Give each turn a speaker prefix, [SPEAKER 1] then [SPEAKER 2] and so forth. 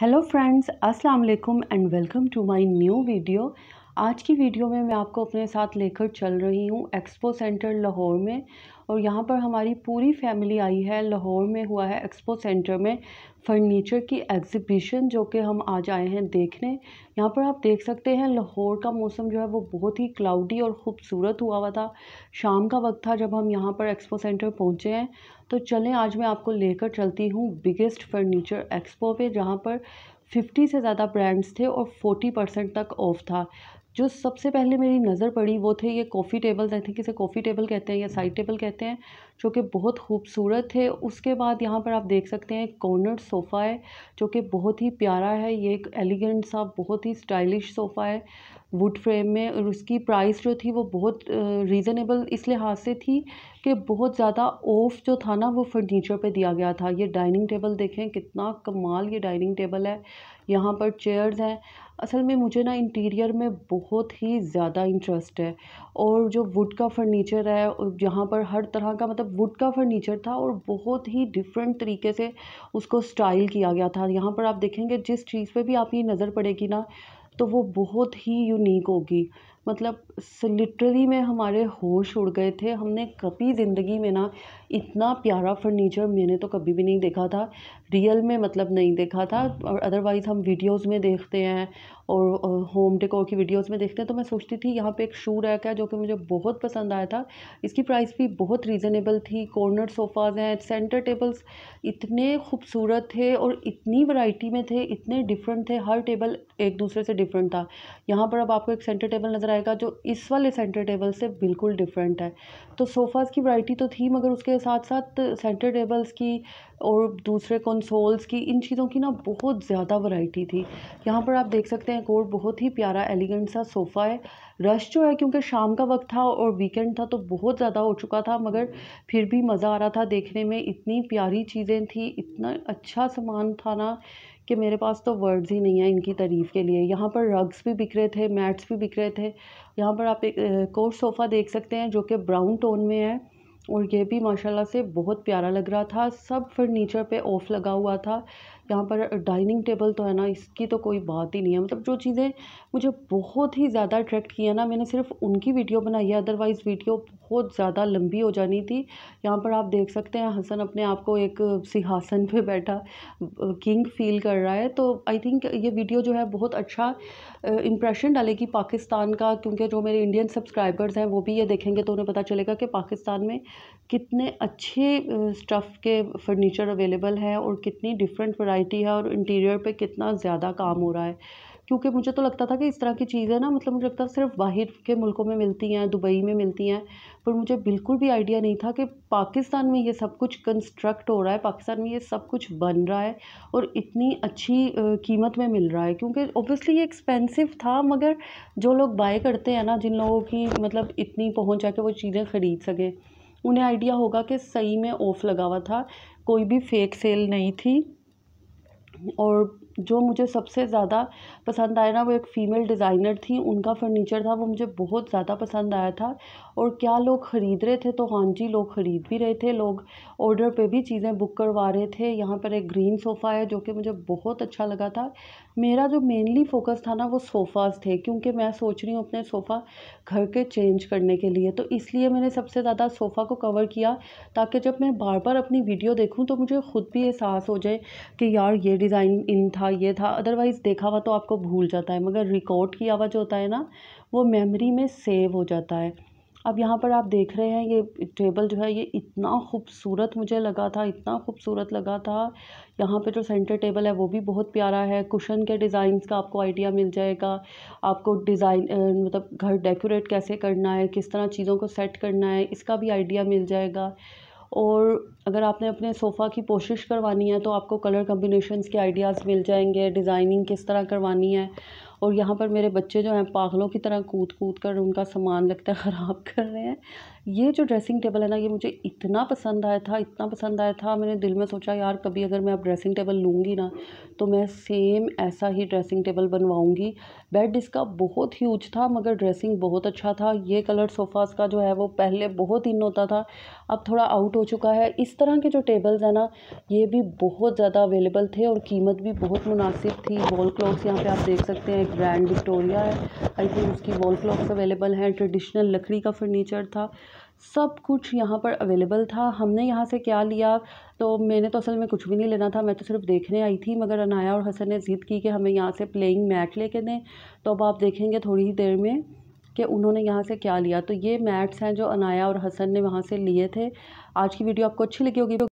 [SPEAKER 1] hello friends अस्सलाम वालेकुम and welcome to my new video आज की वीडियो में मैं आपको अपने साथ लेकर चल रही हूँ एक्सपो सेंटर लाहौर में और यहाँ पर हमारी पूरी फैमिली आई है लाहौर में हुआ है एक्सपो सेंटर में फर्नीचर की एग्ज़िबिशन जो कि हम आज आए हैं देखने यहाँ पर आप देख सकते हैं लाहौर का मौसम जो है वो बहुत ही क्लाउडी और ख़ूबसूरत हुआ हुआ था शाम का वक्त था जब हम यहाँ पर एक्सपो सेंटर पहुँचे हैं तो चलें आज मैं आपको लेकर चलती हूँ बिगेस्ट फर्नीचर एक्सपो पे जहाँ पर 50 से ज़्यादा ब्रांड्स थे और 40 परसेंट तक ऑफ था जो सबसे पहले मेरी नज़र पड़ी वो थे ये कॉफ़ी टेबल्स आई थिंक इसे कॉफ़ी टेबल कहते हैं या साइड टेबल कहते हैं जो कि बहुत खूबसूरत है उसके बाद यहाँ पर आप देख सकते हैं कॉर्नर सोफ़ा है जो कि बहुत ही प्यारा है ये एक एलिगेंट सा बहुत ही स्टाइलिश सोफ़ा है वुड फ्रेम में और उसकी प्राइस जो थी वो बहुत रीज़नेबल इस लिहाज से थी कि बहुत ज़्यादा ऑफ जो था ना वो फर्नीचर पे दिया गया था ये डाइनिंग टेबल देखें कितना कमाल ये डाइनिंग टेबल है यहाँ पर चेयर्स हैं असल में मुझे ना इंटीरियर में बहुत ही ज़्यादा इंटरेस्ट है और जो वुड का फर्नीचर है यहाँ पर हर तरह का मतलब वुड का फर्नीचर था और बहुत ही डिफरेंट तरीके से उसको स्टाइल किया गया था यहाँ पर आप देखेंगे जिस चीज़ पे भी आपकी नज़र पड़ेगी ना तो वो बहुत ही यूनिक होगी मतलब लिटरली में हमारे होश उड़ गए थे हमने कभी ज़िंदगी में ना इतना प्यारा फर्नीचर मैंने तो कभी भी नहीं देखा था रियल में मतलब नहीं देखा था और अदरवाइज़ हम वीडियोस में देखते हैं और होम डेकोर की वीडियोस में देखते हैं तो मैं सोचती थी यहाँ पे एक शू रैक है जो कि मुझे बहुत पसंद आया था इसकी प्राइस भी बहुत रीज़नेबल थी कॉर्नर सोफ़ाज हैं सेंटर टेबल्स इतने खूबसूरत थे और इतनी वैरायटी में थे इतने डिफरेंट थे हर टेबल एक दूसरे से डिफरेंट था यहाँ पर अब आपको एक सेंटर टेबल नज़र रहेगा जो इस वाले सेंटर टेबल से बिल्कुल डिफरेंट है तो सोफ़ाज़ की वैरायटी तो थी मगर उसके साथ साथ सेंटर टेबल्स की और दूसरे कंसोल्स की इन चीज़ों की ना बहुत ज़्यादा वैरायटी थी यहाँ पर आप देख सकते हैं एक और बहुत ही प्यारा एलिगेंट सा सोफ़ा है रश जो है क्योंकि शाम का वक्त था और वीकेंड था तो बहुत ज़्यादा हो चुका था मगर फिर भी मज़ा आ रहा था देखने में इतनी प्यारी चीज़ें थी इतना अच्छा सामान था ना कि मेरे पास तो वर्ड्स ही नहीं है इनकी तारीफ़ के लिए यहाँ पर रग्स भी बिक रहे थे मैट्स भी बिक रहे थे यहाँ पर आप एक कोर्स सोफ़ा देख सकते हैं जो कि ब्राउन टोन में है और ये भी माशाल्लाह से बहुत प्यारा लग रहा था सब फर्नीचर पे ऑफ लगा हुआ था यहाँ पर डाइनिंग टेबल तो है ना इसकी तो कोई बात ही नहीं है मतलब जो चीज़ें मुझे बहुत ही ज़्यादा अट्रैक्ट किया ना मैंने सिर्फ उनकी वीडियो बनाई है अदरवाइज़ वीडियो बहुत ज़्यादा लंबी हो जानी थी यहाँ पर आप देख सकते हैं हसन अपने आप को एक सिंहासन पे बैठा किंग फील कर रहा है तो आई थिंक ये वीडियो जो है बहुत अच्छा इम्प्रेशन डालेगी पाकिस्तान का क्योंकि जो मेरे इंडियन सब्सक्राइबर्स हैं वो भी ये देखेंगे तो उन्हें पता चलेगा कि पाकिस्तान में कितने अच्छे स्टफ़ के फर्नीचर अवेलेबल हैं और कितनी डिफरेंट वराइटी वैरायटी है और इंटीरियर पे कितना ज़्यादा काम हो रहा है क्योंकि मुझे तो लगता था कि इस तरह की चीज़ें ना मतलब मुझे लगता सिर्फ बाहर के मुल्कों में मिलती हैं दुबई में मिलती हैं पर मुझे बिल्कुल भी आइडिया नहीं था कि पाकिस्तान में ये सब कुछ कंस्ट्रक्ट हो रहा है पाकिस्तान में ये सब कुछ बन रहा है और इतनी अच्छी कीमत में मिल रहा है क्योंकि ओबियसली ये एक्सपेंसिव था मगर जो लोग बाय करते हैं ना जिन लोगों की मतलब इतनी पहुँच है कि वो चीज़ें ख़रीद सकें उन्हें आइडिया होगा कि सही में ऑफ़ लगा हुआ था कोई भी फेक सेल नहीं थी or जो मुझे सबसे ज़्यादा पसंद आया ना वो एक फ़ीमेल डिज़ाइनर थी उनका फर्नीचर था वो मुझे बहुत ज़्यादा पसंद आया था और क्या लोग ख़रीद रहे थे तो हाँ जी लोग ख़रीद भी रहे थे लोग ऑर्डर पे भी चीज़ें बुक करवा रहे थे यहाँ पर एक ग्रीन सोफ़ा है जो कि मुझे बहुत अच्छा लगा था मेरा जो मेनली फोकस था ना वो सोफ़ाज़ थे क्योंकि मैं सोच रही हूँ अपने सोफ़ा घर के चेंज करने के लिए तो इसलिए मैंने सबसे ज़्यादा सोफ़ा को कवर किया ताकि जब मैं बार बार अपनी वीडियो देखूँ तो मुझे ख़ुद भी एहसास हो जाए कि यार ये डिज़ाइन इन था था ये था अदरवाइज़ देखा हुआ तो आपको भूल जाता है मगर रिकॉर्ड किया हुआ जो होता है ना वो मेमोरी में सेव हो जाता है अब यहाँ पर आप देख रहे हैं ये टेबल जो है ये इतना खूबसूरत मुझे लगा था इतना खूबसूरत लगा था यहाँ पे जो सेंटर टेबल है वो भी बहुत प्यारा है कुशन के डिज़ाइंस का आपको आइडिया मिल जाएगा आपको डिज़ाइन मतलब घर डेकोरेट कैसे करना है किस तरह चीज़ों को सेट करना है इसका भी आइडिया मिल जाएगा और अगर आपने अपने सोफ़ा की कोशिश करवानी है तो आपको कलर कम्बिनेशन के आइडियाज़ मिल जाएंगे डिज़ाइनिंग किस तरह करवानी है और यहाँ पर मेरे बच्चे जो हैं पागलों की तरह कूद कूद कर उनका सामान लगता है ख़राब कर रहे हैं ये जो ड्रेसिंग टेबल है ना ये मुझे इतना पसंद आया था इतना पसंद आया था मैंने दिल में सोचा यार कभी अगर मैं अब ड्रेसिंग टेबल लूँगी ना तो मैं सेम ऐसा ही ड्रेसिंग टेबल बनवाऊँगी बेड इसका बहुत ह्यूज था मगर ड्रेसिंग बहुत अच्छा था ये कलर सोफ़ाज़ का जो है वो पहले बहुत इन होता था अब थोड़ा आउट हो चुका है इस तरह के जो टेबल्स हैं ना ये भी बहुत ज़्यादा अवेलेबल थे और कीमत भी बहुत मुनासिब थी वॉल क्लॉथ्स यहाँ पर आप देख सकते हैं ग्रैंड ब्रांड विक्टोरिया है आई थिंक उसकी वॉल क्लॉक्स अवेलेबल हैं ट्रेडिशनल लकड़ी का फर्नीचर था सब कुछ यहाँ पर अवेलेबल था हमने यहाँ से क्या लिया तो मैंने तो असल में कुछ भी नहीं लेना था मैं तो सिर्फ देखने आई थी मगर अनाया और हसन ने ज़िद की कि हमें यहाँ से प्लेइंग मैट लेके दें तो अब आप देखेंगे थोड़ी ही देर में कि उन्होंने यहाँ से क्या लिया तो ये मैट्स हैं जो अनाया और हसन ने वहाँ से लिए थे आज की वीडियो आपको अच्छी लगी होगी